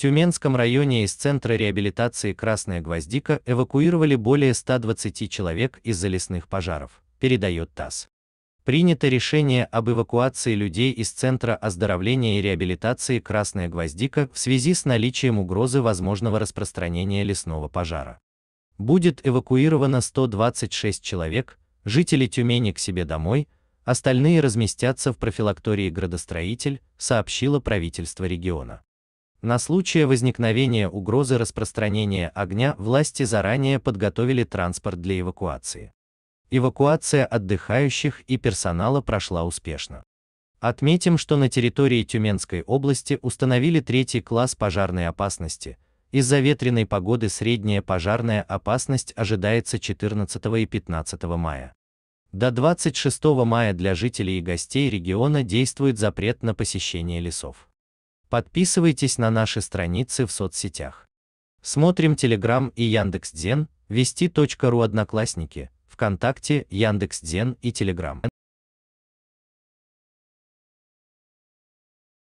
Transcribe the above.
Тюменском районе из Центра реабилитации «Красная гвоздика» эвакуировали более 120 человек из-за лесных пожаров, передает ТАСС. Принято решение об эвакуации людей из Центра оздоровления и реабилитации «Красная гвоздика» в связи с наличием угрозы возможного распространения лесного пожара. Будет эвакуировано 126 человек, жители Тюмени к себе домой, остальные разместятся в профилактории «Градостроитель», сообщило правительство региона. На случай возникновения угрозы распространения огня власти заранее подготовили транспорт для эвакуации. Эвакуация отдыхающих и персонала прошла успешно. Отметим, что на территории Тюменской области установили третий класс пожарной опасности. Из-за ветреной погоды средняя пожарная опасность ожидается 14 и 15 мая. До 26 мая для жителей и гостей региона действует запрет на посещение лесов. Подписывайтесь на наши страницы в соцсетях. Смотрим Telegram и Яндекс.Дзен, вести.ру Одноклассники, ВКонтакте, Яндекс.Дзен и Telegram.